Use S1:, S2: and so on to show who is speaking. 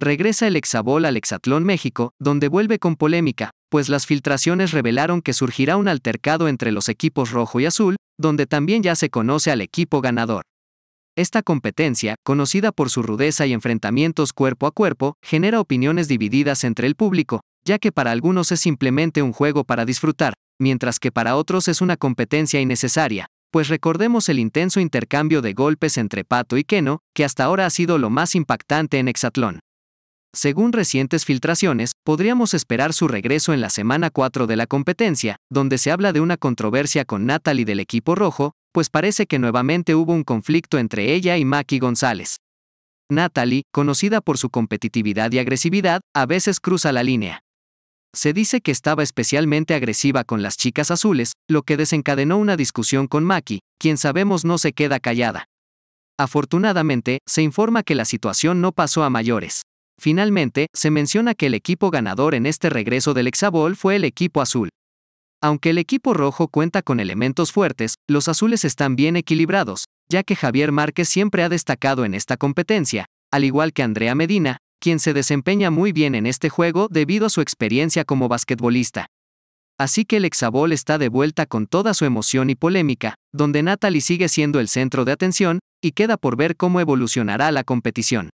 S1: regresa el Hexabol al Hexatlón México, donde vuelve con polémica, pues las filtraciones revelaron que surgirá un altercado entre los equipos rojo y azul, donde también ya se conoce al equipo ganador. Esta competencia, conocida por su rudeza y enfrentamientos cuerpo a cuerpo, genera opiniones divididas entre el público, ya que para algunos es simplemente un juego para disfrutar, mientras que para otros es una competencia innecesaria, pues recordemos el intenso intercambio de golpes entre Pato y Keno, que hasta ahora ha sido lo más impactante en Hexatlón. Según recientes filtraciones, podríamos esperar su regreso en la semana 4 de la competencia, donde se habla de una controversia con Natalie del equipo rojo, pues parece que nuevamente hubo un conflicto entre ella y Maki González. Natalie, conocida por su competitividad y agresividad, a veces cruza la línea. Se dice que estaba especialmente agresiva con las chicas azules, lo que desencadenó una discusión con Maki, quien sabemos no se queda callada. Afortunadamente, se informa que la situación no pasó a mayores. Finalmente, se menciona que el equipo ganador en este regreso del Hexabol fue el equipo azul. Aunque el equipo rojo cuenta con elementos fuertes, los azules están bien equilibrados, ya que Javier Márquez siempre ha destacado en esta competencia, al igual que Andrea Medina, quien se desempeña muy bien en este juego debido a su experiencia como basquetbolista. Así que el Hexabol está de vuelta con toda su emoción y polémica, donde Natalie sigue siendo el centro de atención, y queda por ver cómo evolucionará la competición.